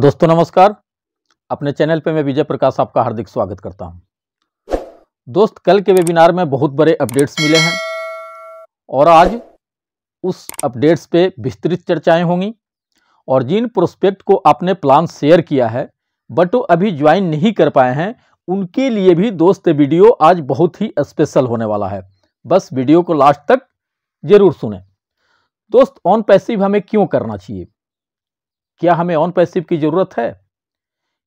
दोस्तों नमस्कार अपने चैनल पे मैं विजय प्रकाश आपका हार्दिक स्वागत करता हूं। दोस्त कल के वेबिनार में बहुत बड़े अपडेट्स मिले हैं और आज उस अपडेट्स पे विस्तृत चर्चाएं होंगी और जिन प्रोस्पेक्ट को आपने प्लान शेयर किया है बट वो अभी ज्वाइन नहीं कर पाए हैं उनके लिए भी दोस्त वीडियो आज बहुत ही स्पेशल होने वाला है बस वीडियो को लास्ट तक ज़रूर सुने दोस्त ऑन पैसिव हमें क्यों करना चाहिए क्या हमें ऑन पैसिव की ज़रूरत है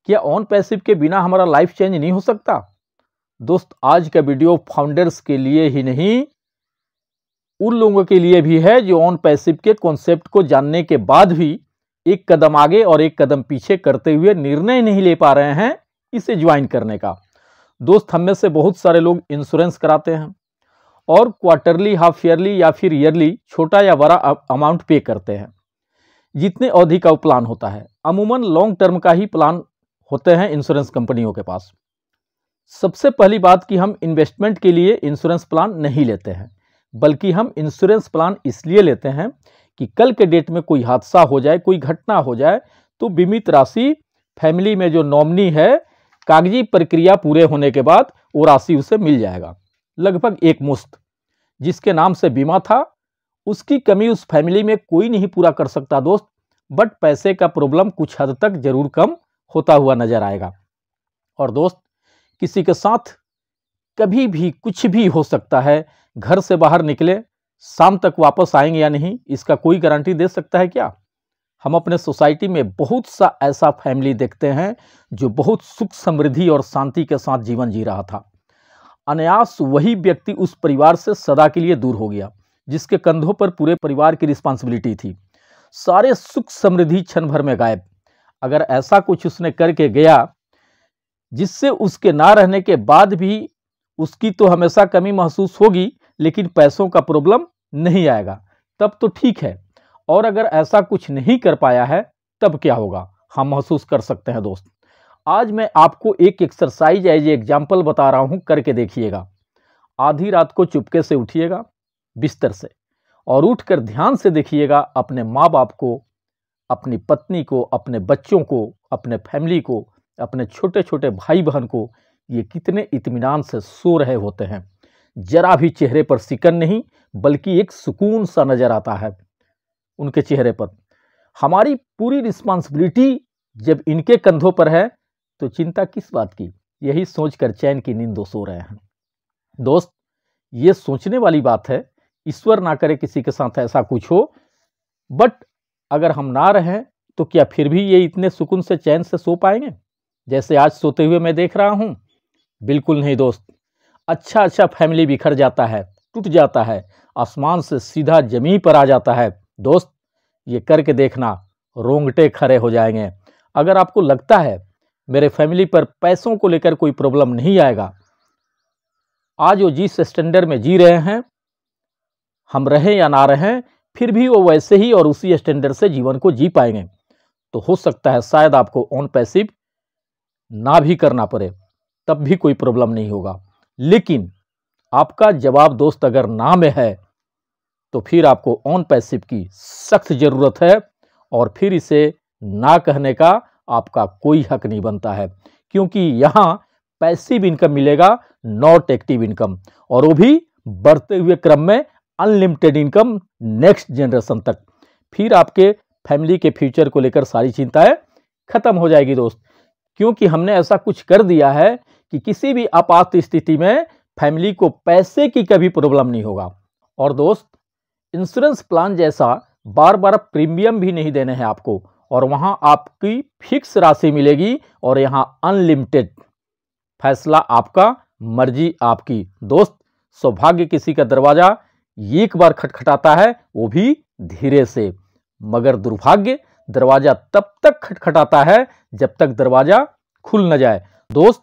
क्या ऑन पैसिव के बिना हमारा लाइफ चेंज नहीं हो सकता दोस्त आज का वीडियो फाउंडर्स के लिए ही नहीं उन लोगों के लिए भी है जो ऑन पैसिव के कॉन्सेप्ट को जानने के बाद भी एक कदम आगे और एक कदम पीछे करते हुए निर्णय नहीं ले पा रहे हैं इसे ज्वाइन करने का दोस्त हम में से बहुत सारे लोग इंश्योरेंस कराते हैं और क्वार्टरली हाफ ईयरली या फिर ईयरली छोटा या बड़ा अमाउंट पे करते हैं जितने अवधि का प्लान होता है अमूमन लॉन्ग टर्म का ही प्लान होते हैं इंश्योरेंस कंपनियों के पास सबसे पहली बात कि हम इन्वेस्टमेंट के लिए इंश्योरेंस प्लान नहीं लेते हैं बल्कि हम इंश्योरेंस प्लान इसलिए लेते हैं कि कल के डेट में कोई हादसा हो जाए कोई घटना हो जाए तो बीमित राशि फैमिली में जो नॉमनी है कागजी प्रक्रिया पूरे होने के बाद वो राशि उसे मिल जाएगा लगभग एक मुश्त जिसके नाम से बीमा था उसकी कमी उस फैमिली में कोई नहीं पूरा कर सकता दोस्त बट पैसे का प्रॉब्लम कुछ हद तक ज़रूर कम होता हुआ नज़र आएगा और दोस्त किसी के साथ कभी भी कुछ भी हो सकता है घर से बाहर निकले शाम तक वापस आएंगे या नहीं इसका कोई गारंटी दे सकता है क्या हम अपने सोसाइटी में बहुत सा ऐसा फैमिली देखते हैं जो बहुत सुख समृद्धि और शांति के साथ जीवन जी रहा था अनायास वही व्यक्ति उस परिवार से सदा के लिए दूर हो गया जिसके कंधों पर पूरे परिवार की रिस्पांसिबिलिटी थी सारे सुख समृद्धि क्षण भर में गायब अगर ऐसा कुछ उसने करके गया जिससे उसके ना रहने के बाद भी उसकी तो हमेशा कमी महसूस होगी लेकिन पैसों का प्रॉब्लम नहीं आएगा तब तो ठीक है और अगर ऐसा कुछ नहीं कर पाया है तब क्या होगा हम महसूस कर सकते हैं दोस्त आज मैं आपको एक एक्सरसाइज एज एग्जाम्पल बता रहा हूँ करके देखिएगा आधी रात को चुपके से उठिएगा बिस्तर से और उठकर ध्यान से देखिएगा अपने माँ बाप को अपनी पत्नी को अपने बच्चों को अपने फैमिली को अपने छोटे छोटे भाई बहन को ये कितने इत्मीनान से सो रहे होते हैं जरा भी चेहरे पर सिकन नहीं बल्कि एक सुकून सा नज़र आता है उनके चेहरे पर हमारी पूरी रिस्पॉन्सिबिलिटी जब इनके कंधों पर है तो चिंता किस बात की यही सोच कर चैन की नींदो सो रहे हैं दोस्त ये सोचने वाली बात है ईश्वर ना करे किसी के साथ ऐसा कुछ हो बट अगर हम ना रहें तो क्या फिर भी ये इतने सुकून से चैन से सो पाएंगे जैसे आज सोते हुए मैं देख रहा हूँ बिल्कुल नहीं दोस्त अच्छा अच्छा फैमिली बिखर जाता है टूट जाता है आसमान से सीधा जमीन पर आ जाता है दोस्त ये करके देखना रोंगटे खड़े हो जाएंगे अगर आपको लगता है मेरे फैमिली पर पैसों को लेकर कोई प्रॉब्लम नहीं आएगा आज वो जिस स्टैंडर्ड में जी रहे हैं हम रहें या ना रहें फिर भी वो वैसे ही और उसी स्टैंडर्ड से जीवन को जी पाएंगे तो हो सकता है शायद आपको ऑन पैसिव ना भी करना पड़े तब भी कोई प्रॉब्लम नहीं होगा लेकिन आपका जवाब दोस्त अगर ना में है तो फिर आपको ऑन पैसिव की सख्त ज़रूरत है और फिर इसे ना कहने का आपका कोई हक नहीं बनता है क्योंकि यहाँ पैसिव इनकम मिलेगा नॉट एक्टिव इनकम और वो भी बढ़ते हुए क्रम में अनलिमिटेड इनकम नेक्स्ट जनरेशन तक फिर आपके फैमिली के फ्यूचर को लेकर सारी चिंताएं खत्म हो जाएगी दोस्त क्योंकि हमने ऐसा कुछ कर दिया है कि किसी भी आपात स्थिति में फैमिली को पैसे की कभी प्रॉब्लम नहीं होगा और दोस्त इंश्योरेंस प्लान जैसा बार बार प्रीमियम भी नहीं देने हैं आपको और वहाँ आपकी फिक्स राशि मिलेगी और यहाँ अनलिमिटेड फैसला आपका मर्जी आपकी दोस्त सौभाग्य किसी का दरवाज़ा एक बार खटखटाता है वो भी धीरे से मगर दुर्भाग्य दरवाज़ा तब तक खटखटाता है जब तक दरवाज़ा खुल न जाए दोस्त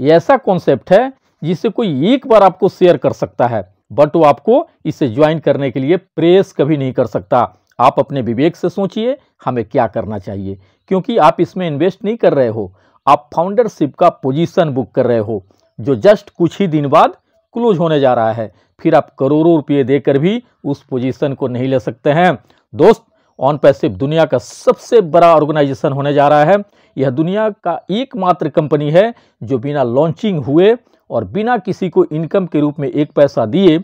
ये ऐसा कॉन्सेप्ट है जिसे कोई एक बार आपको शेयर कर सकता है बट वो आपको इसे ज्वाइन करने के लिए प्रेस कभी नहीं कर सकता आप अपने विवेक से सोचिए हमें क्या करना चाहिए क्योंकि आप इसमें इन्वेस्ट नहीं कर रहे हो आप फाउंडरशिप का पोजीशन बुक कर रहे हो जो जस्ट कुछ ही दिन बाद क्लोज होने जा रहा है फिर आप करोड़ों रुपये देकर भी उस पोजीशन को नहीं ले सकते हैं दोस्त ऑन पैसिव दुनिया का सबसे बड़ा ऑर्गेनाइजेशन होने जा रहा है यह दुनिया का एकमात्र कंपनी है जो बिना लॉन्चिंग हुए और बिना किसी को इनकम के रूप में एक पैसा दिए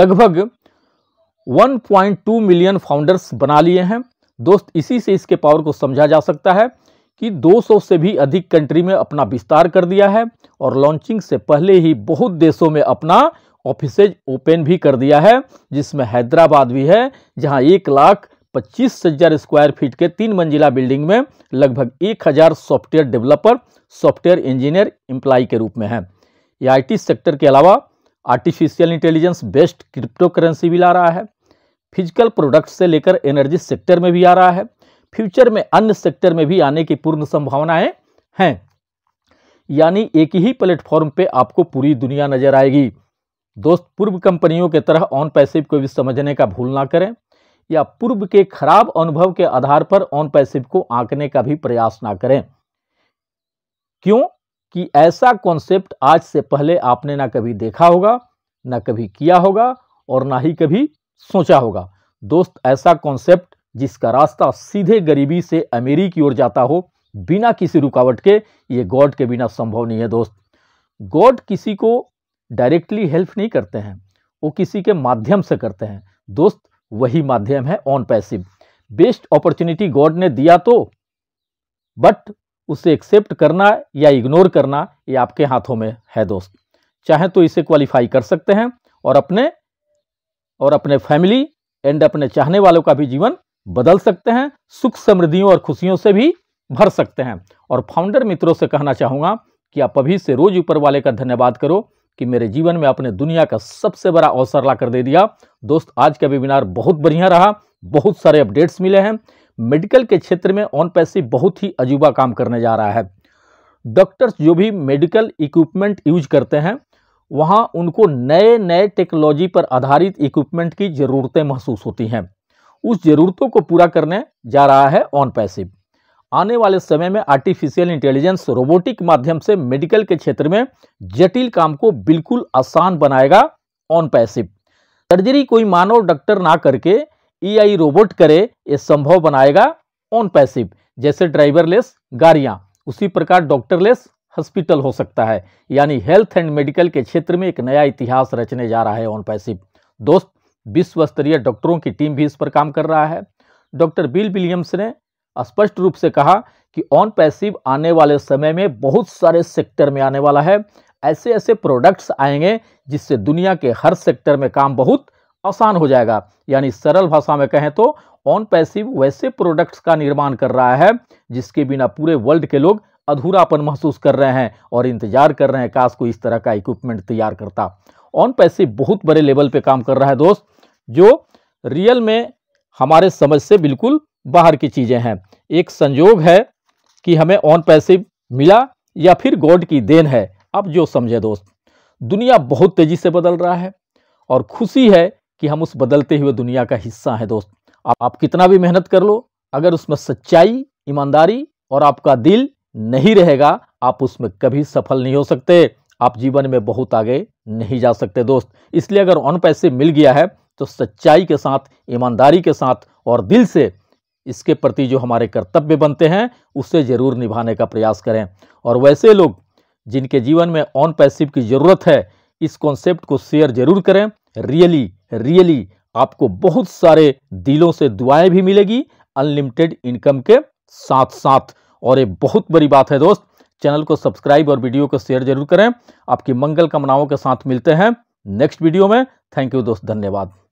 लगभग 1.2 मिलियन फाउंडर्स बना लिए हैं दोस्त इसी से इसके पावर को समझा जा सकता है कि 200 से भी अधिक कंट्री में अपना विस्तार कर दिया है और लॉन्चिंग से पहले ही बहुत देशों में अपना ऑफिसेज ओपन भी कर दिया है जिसमें हैदराबाद भी है जहां एक लाख पच्चीस हजार स्क्वायर फीट के तीन मंजिला बिल्डिंग में लगभग एक हजार software developer software engineer employee के रूप में है ये आईटी सेक्टर के अलावा artificial intelligence based crypto currency भी ला रहा है फिजिकल प्रोडक्ट से लेकर एनर्जी सेक्टर में भी आ रहा है फ्यूचर में अन्य सेक्टर में भी आने की पूर्ण संभावनाएं हैं यानी एक ही प्लेटफॉर्म पे आपको पूरी दुनिया नजर आएगी दोस्त पूर्व कंपनियों के तरह ऑन पैसिव को भी समझने का भूल ना करें या पूर्व के खराब अनुभव के आधार पर ऑन पैसिव को आंकने का भी प्रयास ना करें क्यों कि ऐसा कॉन्सेप्ट आज से पहले आपने ना कभी देखा होगा ना कभी किया होगा और ना ही कभी सोचा होगा दोस्त ऐसा कॉन्सेप्ट जिसका रास्ता सीधे गरीबी से अमीरी की ओर जाता हो बिना किसी रुकावट के ये गॉड के बिना संभव नहीं है दोस्त गॉड किसी को डायरेक्टली हेल्प नहीं करते हैं वो किसी के माध्यम से करते हैं दोस्त वही माध्यम है on passive best opportunity God ने दिया तो बट उसे एक्सेप्ट करना या इग्नोर करना ये आपके हाथों में है दोस्त चाहे तो इसे क्वालिफाई कर सकते हैं और अपने और अपने फैमिली एंड अपने चाहने वालों का भी जीवन बदल सकते हैं सुख समृद्धियों और खुशियों से भी भर सकते हैं और फाउंडर मित्रों से कहना चाहूँगा कि आप अभी से रोज ऊपर वाले का धन्यवाद करो कि मेरे जीवन में आपने दुनिया का सबसे बड़ा अवसर ला कर दे दिया दोस्त आज का वेबिनार बहुत बढ़िया रहा बहुत सारे अपडेट्स मिले हैं मेडिकल के क्षेत्र में ऑन पैसिव बहुत ही अजूबा काम करने जा रहा है डॉक्टर्स जो भी मेडिकल इक्विपमेंट यूज करते हैं वहाँ उनको नए नए टेक्नोलॉजी पर आधारित इक्विपमेंट की ज़रूरतें महसूस होती हैं उस ज़रूरतों को पूरा करने जा रहा है ऑन पैसिव आने वाले समय में आर्टिफिशियल इंटेलिजेंस रोबोटिक माध्यम से मेडिकल के क्षेत्र में जटिल काम को बिल्कुल आसान बनाएगा ऑन पैसिव सर्जरी कोई मानव डॉक्टर ना करके एआई रोबोट करे ये संभव बनाएगा ऑन पैसिव जैसे ड्राइवरलेस गाड़ियाँ उसी प्रकार डॉक्टरलेस हॉस्पिटल हो सकता है यानी हेल्थ एंड मेडिकल के क्षेत्र में एक नया इतिहास रचने जा रहा है ऑन पैसिव दोस्त विश्व स्तरीय डॉक्टरों की टीम भी इस पर काम कर रहा है डॉक्टर बिल विलियम्स ने स्पष्ट रूप से कहा कि ऑन पैसिव आने वाले समय में बहुत सारे सेक्टर में आने वाला है ऐसे ऐसे प्रोडक्ट्स आएंगे जिससे दुनिया के हर सेक्टर में काम बहुत आसान हो जाएगा यानी सरल भाषा में कहें तो ऑन पैसिव वैसे प्रोडक्ट्स का निर्माण कर रहा है जिसके बिना पूरे वर्ल्ड के लोग अधूरापन महसूस कर रहे हैं और इंतजार कर रहे हैं काश को इस तरह का इक्विपमेंट तैयार करता ऑन पैसिव बहुत बड़े लेवल पे काम कर रहा है दोस्त जो रियल में हमारे समझ से बिल्कुल बाहर की चीज़ें हैं एक संयोग है कि हमें ऑन पैसे मिला या फिर गॉड की देन है अब जो समझे दोस्त दुनिया बहुत तेज़ी से बदल रहा है और खुशी है कि हम उस बदलते हुए दुनिया का हिस्सा हैं दोस्त आप, आप कितना भी मेहनत कर लो अगर उसमें सच्चाई ईमानदारी और आपका दिल नहीं रहेगा आप उसमें कभी सफल नहीं हो सकते आप जीवन में बहुत आगे नहीं जा सकते दोस्त इसलिए अगर ऑन पैसे मिल गया है तो सच्चाई के साथ ईमानदारी के साथ और दिल से इसके प्रति जो हमारे कर्तव्य बनते हैं उसे ज़रूर निभाने का प्रयास करें और वैसे लोग जिनके जीवन में ऑन पैसिव की ज़रूरत है इस कॉन्सेप्ट को शेयर ज़रूर करें रियली रियली आपको बहुत सारे दिलों से दुआएं भी मिलेगी अनलिमिटेड इनकम के साथ साथ और ये बहुत बड़ी बात है दोस्त चैनल को सब्सक्राइब और वीडियो को शेयर जरूर करें आपकी मंगल कामनाओं के साथ मिलते हैं नेक्स्ट वीडियो में थैंक यू दोस्त धन्यवाद